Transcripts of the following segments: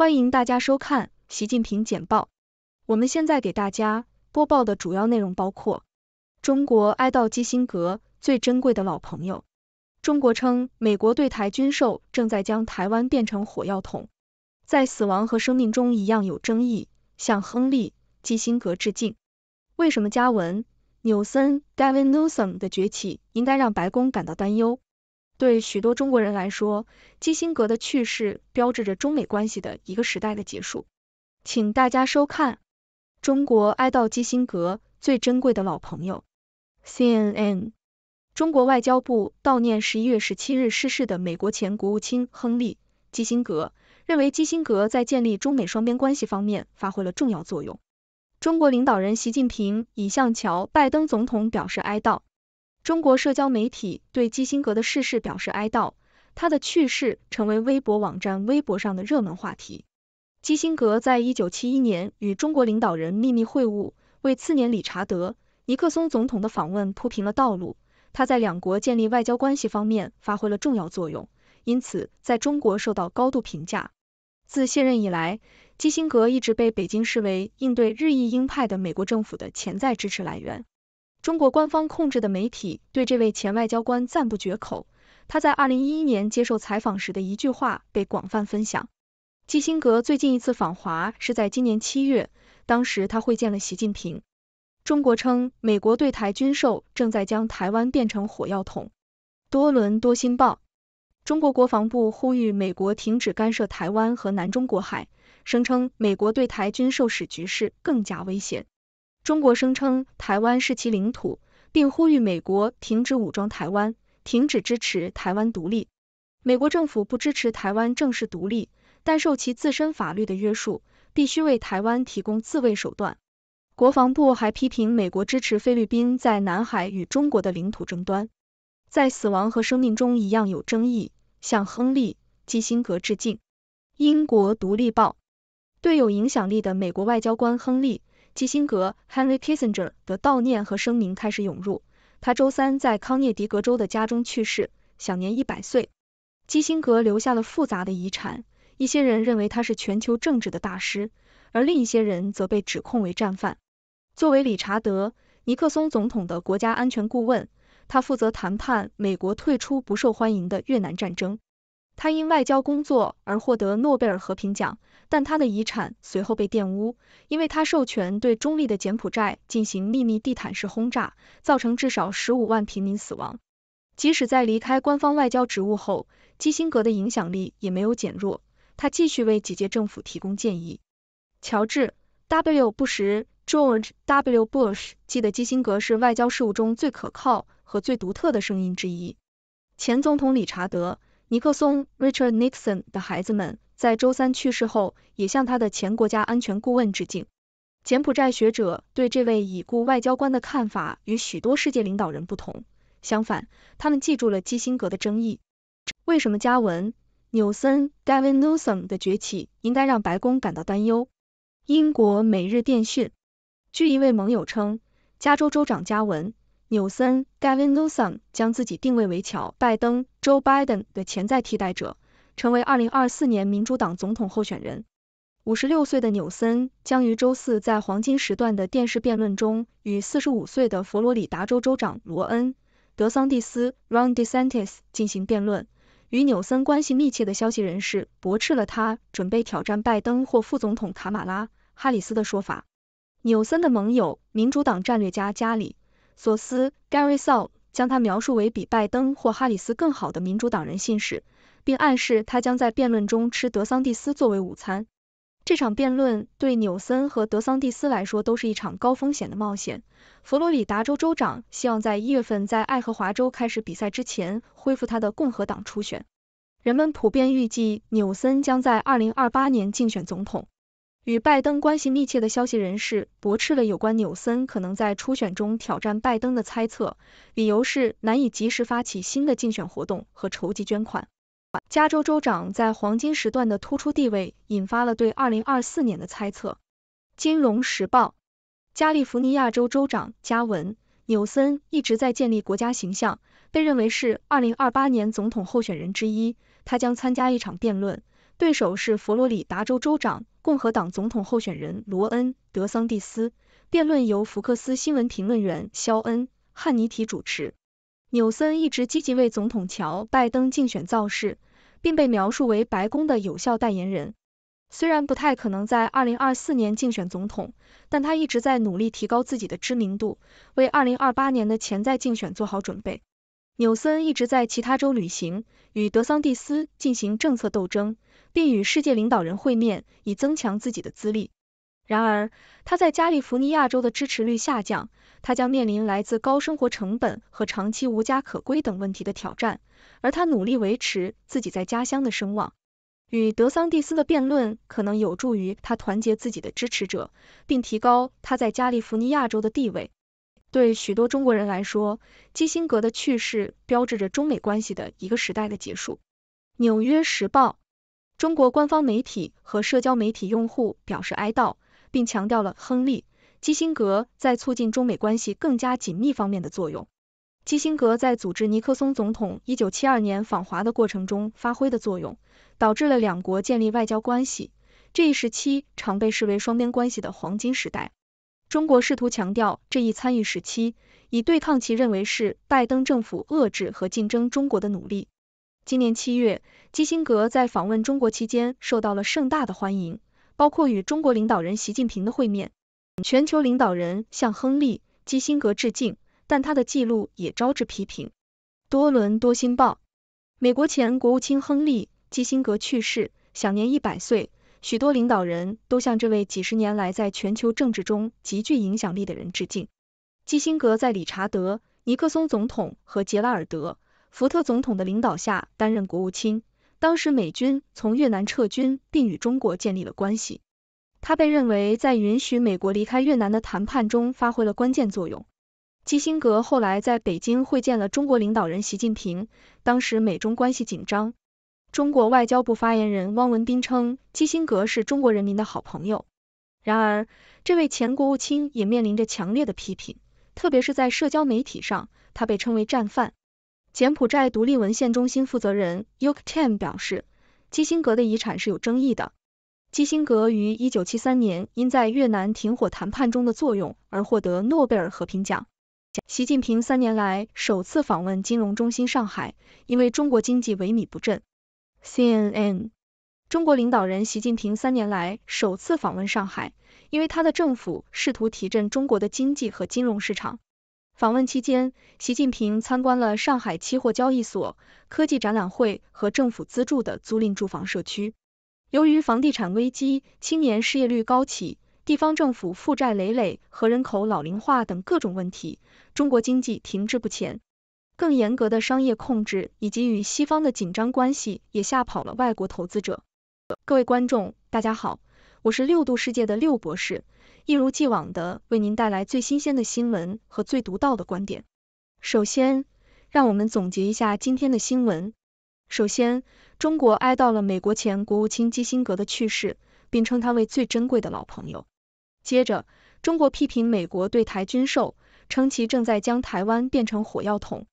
欢迎大家收看《习近平简报》。我们现在给大家播报的主要内容包括：中国哀悼基辛格，最珍贵的老朋友；中国称美国对台军售正在将台湾变成火药桶，在死亡和生命中一样有争议。向亨利·基辛格致敬。为什么加文·纽森 （Gavin Newsom） 的崛起应该让白宫感到担忧？对许多中国人来说，基辛格的去世标志着中美关系的一个时代的结束。请大家收看中国哀悼基辛格最珍贵的老朋友。CNN 中国外交部悼念十一月十七日逝世的美国前国务卿亨利·基辛格，认为基辛格在建立中美双边关系方面发挥了重要作用。中国领导人习近平已向乔·拜登总统表示哀悼。中国社交媒体对基辛格的逝世表示哀悼，他的去世成为微博网站微博上的热门话题。基辛格在一九七一年与中国领导人秘密会晤，为次年理查德·尼克松总统的访问铺平了道路。他在两国建立外交关系方面发挥了重要作用，因此在中国受到高度评价。自卸任以来，基辛格一直被北京视为应对日益鹰派的美国政府的潜在支持来源。中国官方控制的媒体对这位前外交官赞不绝口。他在二零一一年接受采访时的一句话被广泛分享。基辛格最近一次访华是在今年七月，当时他会见了习近平。中国称，美国对台军售正在将台湾变成火药桶。多伦多新报：中国国防部呼吁美国停止干涉台湾和南中国海，声称美国对台军售使局势更加危险。中国声称台湾是其领土，并呼吁美国停止武装台湾，停止支持台湾独立。美国政府不支持台湾正式独立，但受其自身法律的约束，必须为台湾提供自卫手段。国防部还批评美国支持菲律宾在南海与中国的领土争端，在死亡和生命中一样有争议。向亨利·基辛格致敬，《英国独立报》对有影响力的美国外交官亨利。基辛格 Henry Kissinger 的悼念和声明开始涌入。他周三在康涅狄格州的家中去世，享年一百岁。基辛格留下了复杂的遗产，一些人认为他是全球政治的大师，而另一些人则被指控为战犯。作为理查德·尼克松总统的国家安全顾问，他负责谈判美国退出不受欢迎的越南战争。他因外交工作而获得诺贝尔和平奖，但他的遗产随后被玷污，因为他授权对中立的柬埔寨进行秘密地毯式轰炸，造成至少十五万平民死亡。即使在离开官方外交职务后，基辛格的影响力也没有减弱，他继续为几届政府提供建议。乔治 ·W· 布什 （George W. Bush） 记得基辛格是外交事务中最可靠和最独特的声音之一。前总统理查德。尼克松 （Richard Nixon） 的孩子们在周三去世后，也向他的前国家安全顾问致敬。柬埔寨学者对这位已故外交官的看法与许多世界领导人不同。相反，他们记住了基辛格的争议。为什么加文·纽森 （David Newsom） 的崛起应该让白宫感到担忧？英国《每日电讯》据一位盟友称，加州州长加文。纽森 Gavin Newsom 将自己定位为乔拜登 Joe Biden 的潜在替代者，成为2024年民主党总统候选人。五十六岁的纽森将于周四在黄金时段的电视辩论中与四十五岁的佛罗里达州州长罗恩·德桑蒂斯 Ron DeSantis 进行辩论。与纽森关系密切的消息人士驳斥了他准备挑战拜登或副总统卡马拉·哈里斯的说法。纽森的盟友、民主党战略家加里。索斯 Gary Saul 将他描述为比拜登或哈里斯更好的民主党人信使，并暗示他将在辩论中吃德桑蒂斯作为午餐。这场辩论对纽森和德桑蒂斯来说都是一场高风险的冒险。佛罗里达州州长希望在一月份在爱荷华州开始比赛之前恢复他的共和党初选。人们普遍预计纽森将在二零二八年竞选总统。与拜登关系密切的消息人士驳斥了有关纽森可能在初选中挑战拜登的猜测，理由是难以及时发起新的竞选活动和筹集捐款。加州州长在黄金时段的突出地位引发了对二零二四年的猜测。《金融时报》：加利福尼亚州州长加文·纽森一直在建立国家形象，被认为是二零二八年总统候选人之一。他将参加一场辩论，对手是佛罗里达州州长。共和党总统候选人罗恩·德桑蒂斯辩论由福克斯新闻评论员肖恩·汉尼提主持。纽森一直积极为总统乔·拜登竞选造势，并被描述为白宫的有效代言人。虽然不太可能在二零二四年竞选总统，但他一直在努力提高自己的知名度，为二零二八年的潜在竞选做好准备。纽森一直在其他州旅行，与德桑蒂斯进行政策斗争，并与世界领导人会面，以增强自己的资历。然而，他在加利福尼亚州的支持率下降，他将面临来自高生活成本和长期无家可归等问题的挑战，而他努力维持自己在家乡的声望。与德桑蒂斯的辩论可能有助于他团结自己的支持者，并提高他在加利福尼亚州的地位。对许多中国人来说，基辛格的去世标志着中美关系的一个时代的结束。《纽约时报》、中国官方媒体和社交媒体用户表示哀悼，并强调了亨利·基辛格在促进中美关系更加紧密方面的作用。基辛格在组织尼克松总统一九七二年访华的过程中发挥的作用，导致了两国建立外交关系。这一时期常被视为双边关系的黄金时代。中国试图强调这一参与时期，以对抗其认为是拜登政府遏制和竞争中国的努力。今年七月，基辛格在访问中国期间受到了盛大的欢迎，包括与中国领导人习近平的会面。全球领导人向亨利·基辛格致敬，但他的记录也招致批评。多伦多新报：美国前国务卿亨利·基辛格去世，享年一百岁。许多领导人都向这位几十年来在全球政治中极具影响力的人致敬。基辛格在理查德·尼克松总统和杰拉尔德·福特总统的领导下担任国务卿，当时美军从越南撤军，并与中国建立了关系。他被认为在允许美国离开越南的谈判中发挥了关键作用。基辛格后来在北京会见了中国领导人习近平，当时美中关系紧张。中国外交部发言人汪文斌称，基辛格是中国人民的好朋友。然而，这位前国务卿也面临着强烈的批评，特别是在社交媒体上，他被称为“战犯”。柬埔寨独立文献中心负责人 Yuk Chan 表示，基辛格的遗产是有争议的。基辛格于一九七三年因在越南停火谈判中的作用而获得诺贝尔和平奖。习近平三年来首次访问金融中心上海，因为中国经济萎靡不振。CNN：中国领导人习近平三年来首次访问上海，因为他的政府试图提振中国的经济和金融市场。访问期间，习近平参观了上海期货交易所、科技展览会和政府资助的租赁住房社区。由于房地产危机、青年失业率高企、地方政府负债累累和人口老龄化等各种问题，中国经济停滞不前。更严格的商业控制以及与西方的紧张关系也吓跑了外国投资者。各位观众，大家好，我是六度世界的六博士，一如既往的为您带来最新鲜的新闻和最独到的观点。首先，让我们总结一下今天的新闻。首先，中国哀悼了美国前国务卿基辛格的去世，并称他为最珍贵的老朋友。接着，中国批评美国对台军售，称其正在将台湾变成火药桶。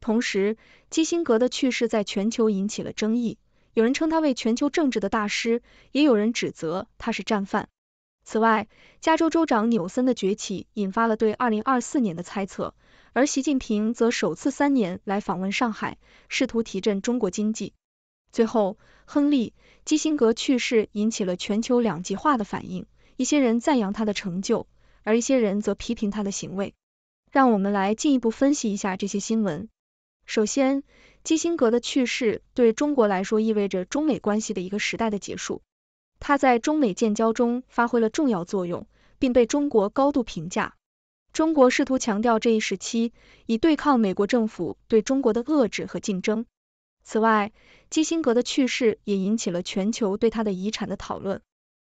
同时，基辛格的去世在全球引起了争议，有人称他为全球政治的大师，也有人指责他是战犯。此外，加州州长纽森的崛起引发了对二零二四年的猜测，而习近平则首次三年来访问上海，试图提振中国经济。最后，亨利·基辛格去世引起了全球两极化的反应，一些人赞扬他的成就，而一些人则批评他的行为。让我们来进一步分析一下这些新闻。首先，基辛格的去世对中国来说意味着中美关系的一个时代的结束。他在中美建交中发挥了重要作用，并被中国高度评价。中国试图强调这一时期，以对抗美国政府对中国的遏制和竞争。此外，基辛格的去世也引起了全球对他的遗产的讨论。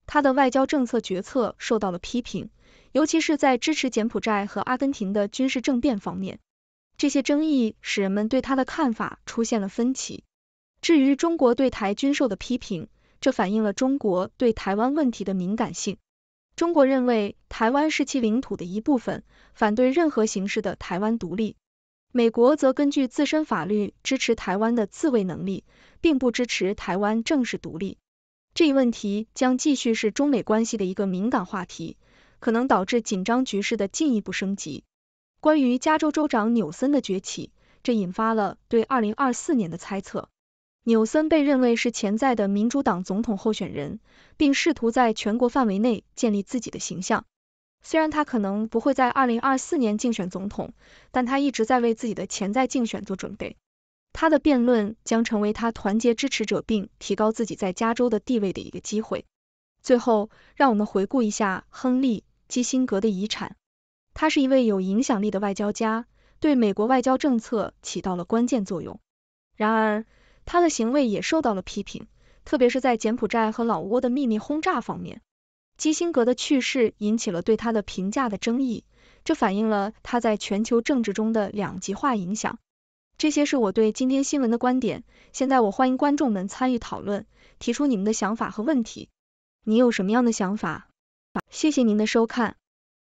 他的外交政策决策受到了批评，尤其是在支持柬埔寨和阿根廷的军事政变方面。这些争议使人们对他的看法出现了分歧。至于中国对台军售的批评，这反映了中国对台湾问题的敏感性。中国认为台湾是其领土的一部分，反对任何形式的台湾独立。美国则根据自身法律支持台湾的自卫能力，并不支持台湾正式独立。这一问题将继续是中美关系的一个敏感话题，可能导致紧张局势的进一步升级。关于加州州长纽森的崛起，这引发了对二零二四年的猜测。纽森被认为是潜在的民主党总统候选人，并试图在全国范围内建立自己的形象。虽然他可能不会在二零二四年竞选总统，但他一直在为自己的潜在竞选做准备。他的辩论将成为他团结支持者并提高自己在加州的地位的一个机会。最后，让我们回顾一下亨利基辛格的遗产。他是一位有影响力的外交家，对美国外交政策起到了关键作用。然而，他的行为也受到了批评，特别是在柬埔寨和老挝的秘密轰炸方面。基辛格的去世引起了对他的评价的争议，这反映了他在全球政治中的两极化影响。这些是我对今天新闻的观点。现在我欢迎观众们参与讨论，提出你们的想法和问题。你有什么样的想法？谢谢您的收看。